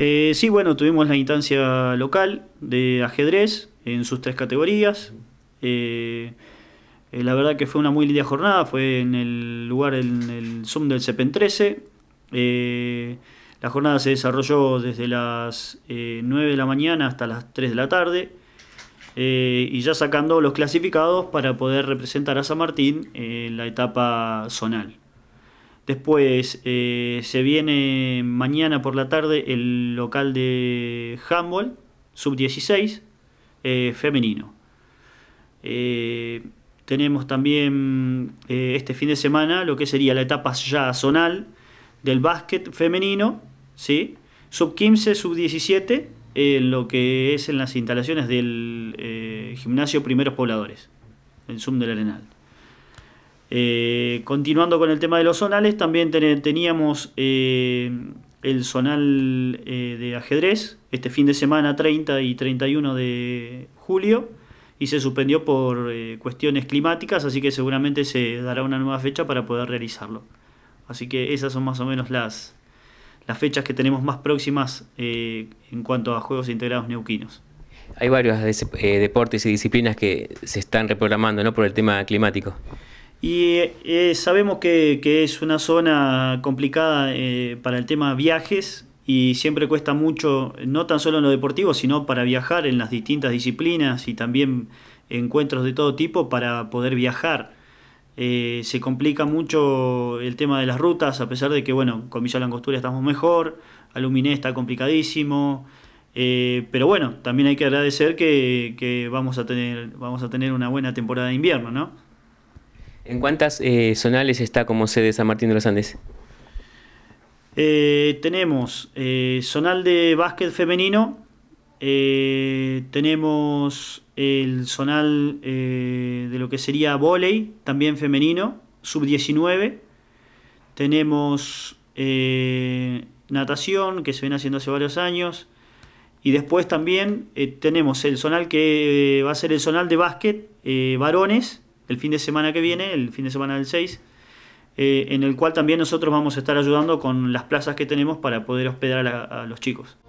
Eh, sí, bueno, tuvimos la instancia local de ajedrez en sus tres categorías. Eh, eh, la verdad que fue una muy linda jornada, fue en el lugar, en el Zoom del CEPEN 13. la jornada se desarrolló desde las 9 de la mañana hasta las 3 de la tarde. y ya sacando los clasificados para poder representar a San Martín en la etapa zonal. Después eh, se viene mañana por la tarde el local de handball, sub-16, eh, femenino. Eh, tenemos también este fin de semana lo que sería la etapa ya zonal del básquet femenino, ¿sí? sub-15, sub-17, en lo que es en las instalaciones del gimnasio Primeros Pobladores, en Zoom del Arenal. Eh, continuando con el tema de los zonales, también teníamos eh, el zonal eh, de ajedrez este fin de semana 30 y 31 de julio y se suspendió por cuestiones climáticas, así que seguramente se dará una nueva fecha para poder realizarlo. Así que esas son más o menos las, las fechas que tenemos más próximas en cuanto a Juegos Integrados Neuquinos. Hay varios deportes y disciplinas que se están reprogramando ¿no? por el tema climático. Y eh, sabemos que, que, es una zona complicada eh, para el tema viajes y siempre cuesta mucho, no tan solo en lo deportivo, sino para viajar en las distintas disciplinas y también encuentros de todo tipo para poder viajar. Eh, se complica mucho el tema de las rutas, a pesar de que, bueno, con Villa Langostura estamos mejor, Aluminé está complicadísimo, pero bueno, también hay que agradecer que, que, vamos, a tener, vamos a tener una buena temporada de invierno, ¿no? ¿En cuántas eh, zonales está como sede San Martín de los Andes? Eh, tenemos eh, zonal de básquet femenino, tenemos el zonal de lo que sería volei, también femenino, sub-19, tenemos natación, que se viene haciendo hace varios años, y después también tenemos el zonal que va a ser el zonal de básquet varones, el fin de semana que viene, el fin de semana del 6, eh, en el cual también nosotros vamos a estar ayudando con las plazas que tenemos para poder hospedar a los chicos.